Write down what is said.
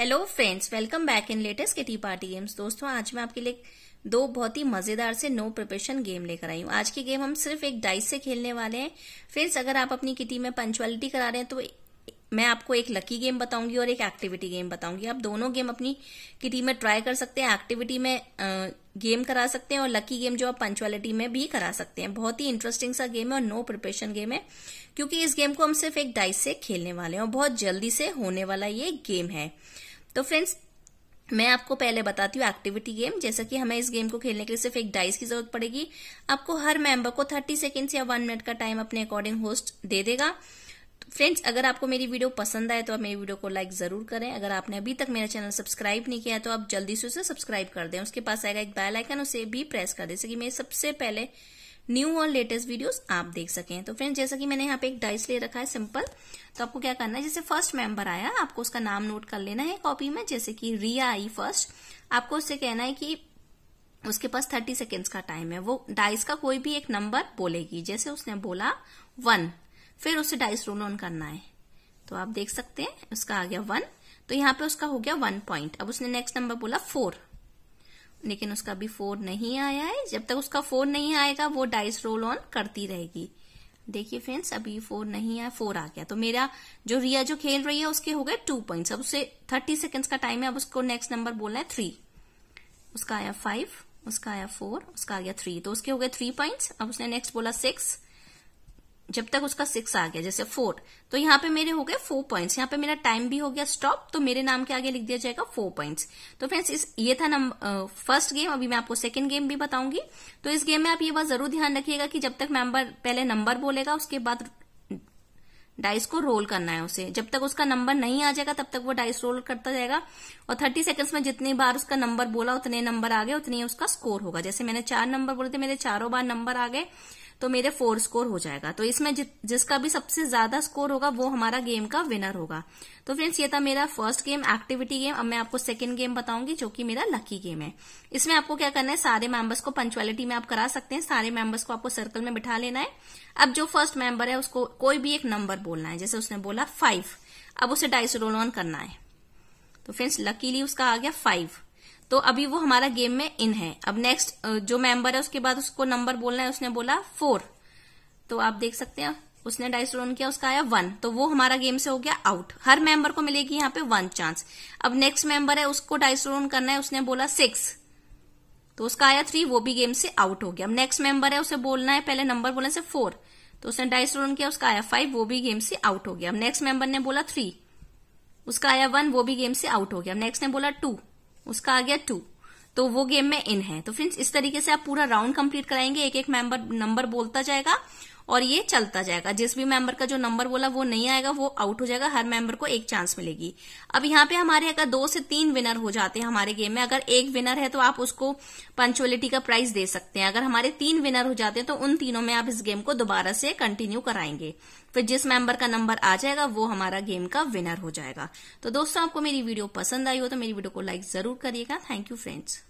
hello friends welcome back in latest kitty party games दोस्तों आज मैं आपके लिए दो बहुत ही मजेदार से नो प्रिपरेशन गेम लेकर आई हूँ आज की गेम हम सिर्फ एक डाइस से खेलने वाले हैं फ्रेंड्स अगर आप अपनी किटी में पंचुअलिटी करा रहे हैं तो मैं आपको एक लकी गेम बताऊंगी और एक एक्टिविटी गेम बताऊंगी आप दोनों गेम अपनी किटी में ट्राई कर सकते हैं एक्टिविटी में गेम करा सकते हैं और लकी गेम जो आप पंचुअलिटी में भी करा सकते हैं बहुत ही इंटरेस्टिंग सा गेम है और नो प्रिपरेशन गेम है क्योंकि इस गेम को हम सिर्फ एक डाइस से खेलने वाले हैं और बहुत जल्दी से होने वाला ये गेम है तो फ्रेंड्स मैं आपको पहले बताती हूँ एक्टिविटी गेम जैसा कि हमें इस गेम को खेलने के लिए सिर्फ एक डाइस की जरूरत पड़ेगी आपको हर मेंबर को 30 सेकेंड्स या वन मिनट का टाइम अपने अकॉर्डिंग होस्ट दे देगा तो फ्रेंड्स अगर आपको मेरी वीडियो पसंद आए तो आप मेरी वीडियो को लाइक जरूर करें अगर आपने अभी तक मेरा चैनल सब्सक्राइब नहीं किया तो आप जल्दी से उसे सब्सक्राइब कर दें उसके पास आएगा एक बैलाइकन उसे भी प्रेस कर दे जैसे कि मेरे सबसे पहले न्यू और लेटेस्ट वीडियोस आप देख सकें तो फ्रेंड्स जैसा कि मैंने यहाँ पे एक डाइस ले रखा है सिंपल तो आपको क्या करना है जैसे फर्स्ट मेंबर आया आपको उसका नाम नोट कर लेना है कॉपी में जैसे कि रिया आई फर्स्ट आपको उससे कहना है कि उसके पास थर्टी सेकेंड्स का टाइम है वो डाइस का कोई भी एक नंबर बोलेगी जैसे उसने बोला वन फिर उसे डाइस रोल ऑन करना है तो आप देख सकते हैं उसका आ गया वन तो यहाँ पे उसका हो गया वन पॉइंट अब उसने नेक्स्ट नंबर बोला फोर लेकिन उसका भी फोर नहीं आया है जब तक उसका फोर नहीं आएगा वो डाइस रोल ऑन करती रहेगी देखिए फ्रेंड्स अभी फोर नहीं आया फोर आ गया तो मेरा जो रिया जो खेल रही है उसके हो गए टू पॉइंट्स अब उसे थर्टी सेकेंड्स का टाइम है अब उसको नेक्स्ट नंबर बोलना है थ्री उसका आया फाइव उसका आया फोर उसका आ गया थ्री तो उसके हो गए थ्री पॉइंट्स अब उसने नेक्स्ट बोला सिक्स जब तक उसका सिक्स आ गया जैसे फोर तो यहाँ पे मेरे हो गए फोर पॉइंट्स यहाँ पे मेरा टाइम भी हो गया स्टॉप तो मेरे नाम के आगे लिख दिया जाएगा फोर पॉइंट्स तो फ्रेंड्स इस ये था नंबर फर्स्ट गेम अभी मैं आपको सेकंड गेम भी बताऊंगी तो इस गेम में आप ये बात जरूर ध्यान रखिएगा कि जब तक मेंबर पहले नंबर बोलेगा उसके बाद डाइस को रोल करना है उसे जब तक उसका नंबर नहीं आ जाएगा तब तक वो डाइस रोल करता जाएगा और थर्टी सेकंड्स में जितनी बार उसका नंबर बोला उतने नंबर आ गए उतने उसका स्कोर होगा जैसे मैंने चार नंबर बोले थे मेरे चारों बार नंबर आ गए तो मेरे फोर स्कोर हो जाएगा तो इसमें जि, जिसका भी सबसे ज्यादा स्कोर होगा वो हमारा गेम का विनर होगा तो फ्रेंड्स ये था मेरा फर्स्ट गेम एक्टिविटी गेम अब मैं आपको सेकेंड गेम बताऊंगी जो कि मेरा लकी गेम है इसमें आपको क्या करना है सारे मेंबर्स को पंचुअलिटी में आप करा सकते हैं सारे मेंबर्स को आपको सर्कल में बिठा लेना है अब जो फर्स्ट मेंबर है उसको कोई भी एक नंबर बोलना है जैसे उसने बोला फाइव अब उसे डाइस रोल ऑन करना है तो फ्रेंड्स लकीली उसका आ गया फाइव तो अभी वो हमारा गेम में इन है अब नेक्स्ट जो मेंबर है उसके बाद उसको नंबर बोलना है उसने बोला फोर तो आप देख सकते हैं उसने डाइस रोन किया उसका आया वन तो वो हमारा गेम से हो गया आउट हर मेंबर को मिलेगी यहाँ पे वन चांस अब नेक्स्ट मेंबर है उसको डाइस रोन करना है उसने बोला सिक्स तो उसका आया थ्री वो भी गेम से आउट हो गया अब नेक्स्ट मेंबर है उसे बोलना है पहले नंबर बोलने से फोर तो उसने डाइस रोन किया उसका आया फाइव वो भी गेम से आउट हो गया अब नेक्स्ट मेंबर ने बोला थ्री उसका आया वन वो भी गेम से आउट हो गया अब नेक्स्ट ने बोला टू उसका आ गया टू तो वो गेम में इन है तो फ्रेंड्स इस तरीके से आप पूरा राउंड कंप्लीट कराएंगे एक एक मेंबर नंबर बोलता जाएगा और ये चलता जाएगा जिस भी मेंबर का जो नंबर बोला वो नहीं आएगा वो आउट हो जाएगा हर मेंबर को एक चांस मिलेगी अब यहाँ पे हमारे अगर दो से तीन विनर हो जाते हैं हमारे गेम में अगर एक विनर है तो आप उसको पंचुअलिटी का प्राइस दे सकते हैं अगर हमारे तीन विनर हो जाते हैं तो उन तीनों में आप इस गेम को दोबारा से कंटिन्यू कराएंगे फिर जिस मेंबर का नंबर आ जाएगा वो हमारा गेम का विनर हो जाएगा तो दोस्तों आपको मेरी वीडियो पसंद आई हो तो मेरी वीडियो को लाइक जरूर करिएगा थैंक यू फ्रेंड्स